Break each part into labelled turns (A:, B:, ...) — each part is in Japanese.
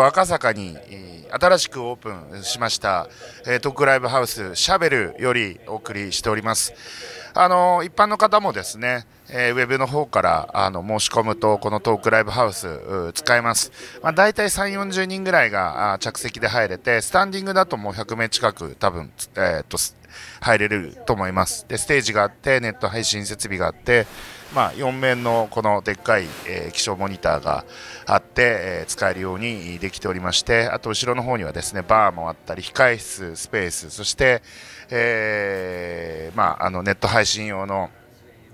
A: 東赤坂に新しくオープンしました、えトークライブハウスシャベルよりお送りしております。あの一般の方もですね、えー、ウェブの方からあの申し込むとこのトークライブハウス使えます、まあ、大体3 4 0人ぐらいが着席で入れてスタンディングだともう100名近く多分、えー、っと入れると思いますでステージがあってネット配信設備があって、まあ、4面のこのでっかい、えー、気象モニターがあって、えー、使えるようにできておりましてあと後ろの方にはですねバーもあったり控え室スペースそして、えーまあ、あのネット配信用の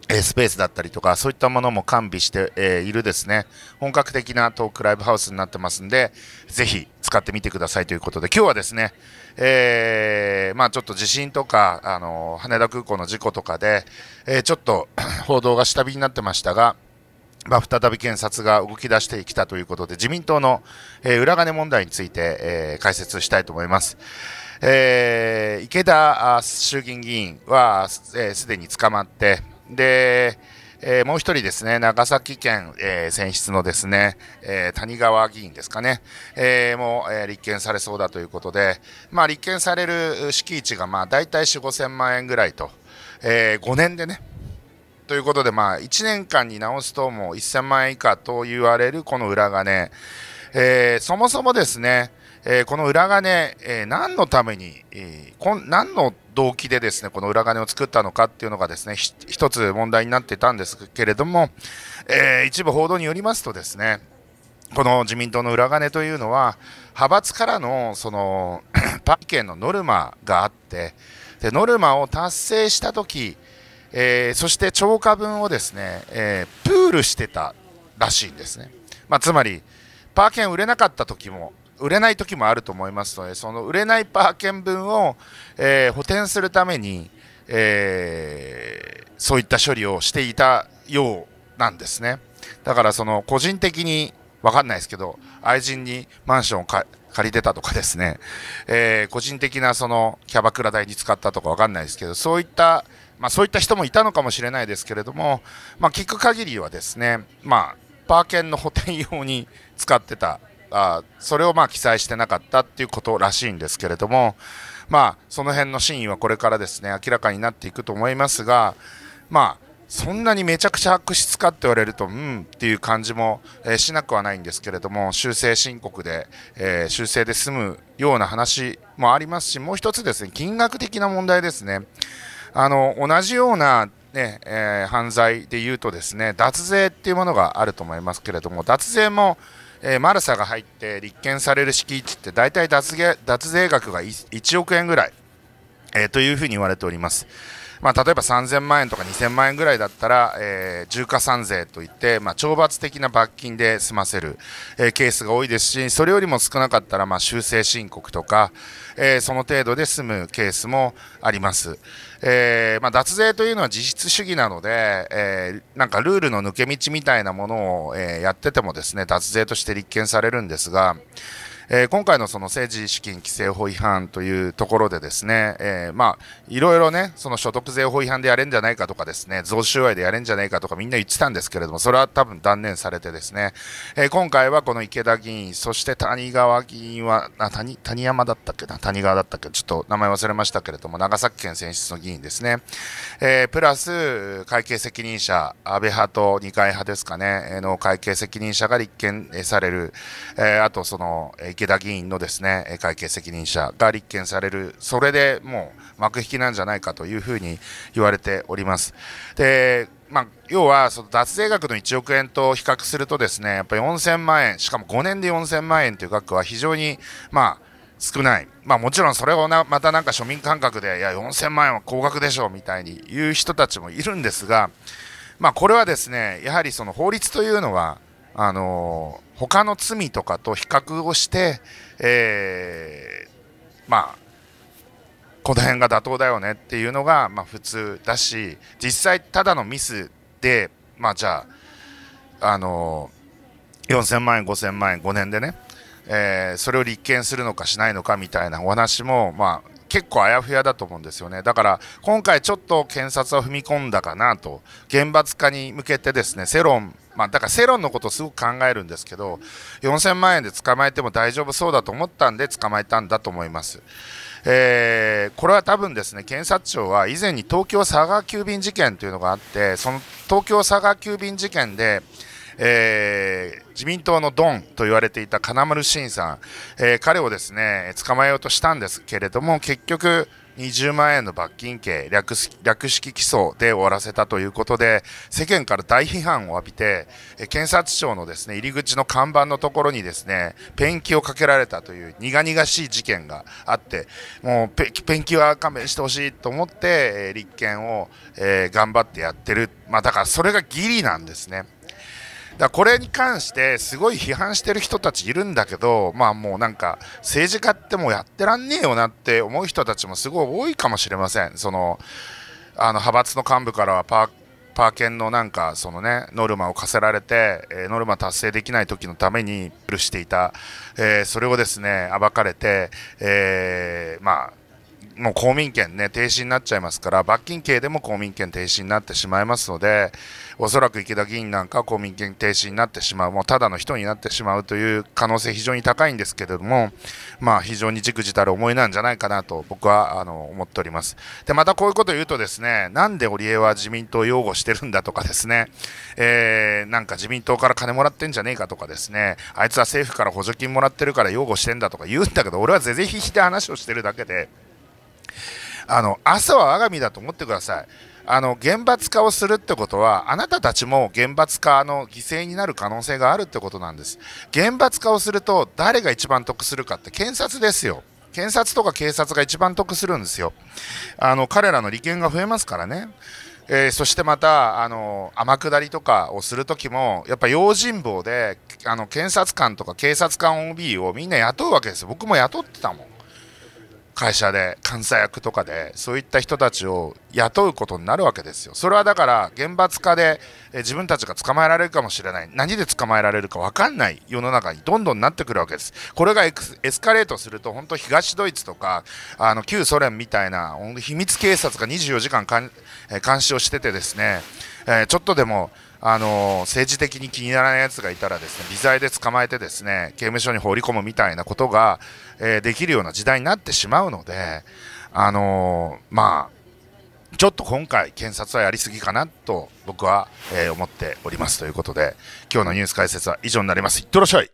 A: えスペースだったりとか、そういったものも完備して、えいるですね、本格的なトークライブハウスになってますんで、ぜひ使ってみてくださいということで、今日はですね、えー、まあ、ちょっと地震とか、あの羽田空港の事故とかで、えー、ちょっと 報道が下火になってましたが、まあ、再び検察が動き出してきたということで、自民党の、え裏金問題について、え解説したいと思います。えー、池田衆議院議員はすで、に捕まって、で、えー、もう1人ですね、長崎県、えー、選出のですね、えー、谷川議員ですかね、えー、もう、え立件されそうだということで、まあ、立件される敷地が、まあ、大体4、5000万円ぐらいと、え5年でね、ということで、まあ、1年間に直すともう1000万円以下と言われるこの裏金、えー、そもそもですね、えー、この裏金、えー、何のために、えー、何の動機でですねこの裏金を作ったのかっていうのがですね一つ問題になってたんですけれども、えー、一部報道によりますとですねこの自民党の裏金というのは派閥からのその パイ権のノルマがあってでノルマを達成した時、えー、そして超過分をですね、えー、プールしてたらしいんですね、まあ、つまりパー券売れなかった時も売れない時もあると思いますのでその売れないパー券分を、えー、補填するために、えー、そういった処理をしていたようなんですねだからその個人的に分かんないですけど愛人にマンションを借りてたとかですね、えー、個人的なそのキャバクラ代に使ったとか分かんないですけどそういったまあ、そういった人もいたのかもしれないですけれども、まあ、聞く限りはですね、まあ、パー券の補填用に使ってたあそれをまあ記載してなかったっていうことらしいんですけれども、まあ、その辺の真意はこれからですね明らかになっていくと思いますが、まあ、そんなにめちゃくちゃ悪質かって言われるとうんっていう感じも、えー、しなくはないんですけれども修正申告で、えー、修正で済むような話もありますしもう1つですね金額的な問題ですね。あの同じようなねえー、犯罪でいうとですね脱税っていうものがあると思いますけれども脱税も、えー、マルサが入って立件される敷地って大体脱税脱税額が 1, 億円ぐらい、えー、というふうに言われております。まあ、例えば3000万円とか2000万円ぐらいだったら、えー、重加算税といって、まあ、懲罰的な罰金で済ませる、えー、ケースが多いですしそれよりも少なかったら、まあ、修正申告とか、えー、その程度で済むケースもあります。えーまあ、脱税というのは実質主義なので、えー、なんかルールの抜け道みたいなものを、えー、やっててもですね脱税として立件されるんですが。えー、今回のその政治資金規正法違反というところでですね、えー、まあ、いろいろね、その所得税法違反でやれんじゃないかとかですね、贈収賄でやれんじゃないかとかみんな言ってたんですけれども、それは多分断念されてですね、えー、今回はこの池田議員、そして谷川議員は、あ谷谷山だったっけな、谷川だったっけ、ちょっと名前忘れましたけれども、長崎県選出の議員ですね、えプラス会計責任者、安倍派と二階派ですかね、の会計責任者が立件される、えあとその、え池田議員のですね会計責任者が立件される、それでもう幕引きなんじゃないかというふうに言われております。でまあ、要はその脱税額の1億円と比較するとですねやっぱり4000万円しかも5年で4000万円という額は非常に、まあ、少ない、まあ、もちろんそれをなまたなんか庶民感覚でいや4000万円は高額でしょうみたいに言う人たちもいるんですが、まあ、これはですねやはりその法律というのはあの他の罪とかと比較をして、えー、まあこの辺が妥当だよねっていうのが、まあ、普通だし実際ただのミスで、まあ、じゃあ、あの4000万円5000万円5年でね、えー、それを立件するのかしないのかみたいなお話も、まあ、結構あやふやだと思うんですよねだから今回ちょっと検察は踏み込んだかなと厳罰化に向けてですね世論まあ、だから世論のことをすごく考えるんですけど4000万円で捕まえても大丈夫そうだと思ったんで捕まえたんだと思います。えー、これは多分ですね検察庁は以前に東京佐賀急便事件というのがあってその東京佐賀急便事件でえー、自民党のドンと言われていた金丸信さん、えー、彼をですね捕まえようとしたんですけれども結局20万円の罰金刑略式起訴で終わらせたということで世間から大批判を浴びて検察庁のですね入り口の看板のところにですねペンキをかけられたという苦々しい事件があってもうペンキは勘弁してほしいと思って立憲を、えー、頑張ってやってる、まあ、だからそれが義理なんですね。だこれに関してすごい批判してる人たちいるんだけどまあもうなんか政治家ってもうやってらんねえよなって思う人たちもすごい多いかもしれませんそのあの派閥の幹部からはパーケンのなんかそのねノルマを課せられて、えー、ノルマ達成できない時のためにルしていた、えー、それをですね暴かれて、えー、まあもう公民権ね、停止になっちゃいますから、罰金刑でも公民権停止になってしまいますので、おそらく池田議員なんか公民権停止になってしまう、もうただの人になってしまうという可能性、非常に高いんですけれども、まあ、非常にじくじたる思いなんじゃないかなと、僕はあの思っております。で、またこういうことを言うとですね、なんで堀江は自民党を擁護してるんだとかですね、えー、なんか自民党から金もらってんじゃねえかとかですね、あいつは政府から補助金もらってるから擁護してんだとか言うんだけど、俺は是々非々で話をしてるだけで。あの朝は我が身だと思ってください。あの厳罰化をするってことはあなたたちも厳罰化の犠牲になる可能性があるってことなんです厳罰化をすると誰が一番得するかって検察ですよ検察とか警察が一番得するんですよ。あの彼らの利権が増えますからね。えー、そしてまたあの天下りとかをする時もやっぱ用心棒であの検察官とか警察官 OB をみんな雇うわけですよ僕も雇ってたもん会社で監査役とかでそういった人たちを雇うことになるわけですよそれはだから厳罰化で自分たちが捕まえられるかもしれない何で捕まえられるか分かんない世の中にどんどんなってくるわけですこれがエスカレートすると本当東ドイツとかあの旧ソ連みたいな秘密警察が24時間監視をしててですね、えー、ちょっとでもあの政治的に気にならないやつがいたらですね微罪で捕まえてですね刑務所に放り込むみたいなことが、えー、できるような時代になってしまうので、あのー、まあ、ちょっと今回、検察はやりすぎかなと僕は、えー、思っておりますということで今日のニュース解説は以上になります。いってらっしゃい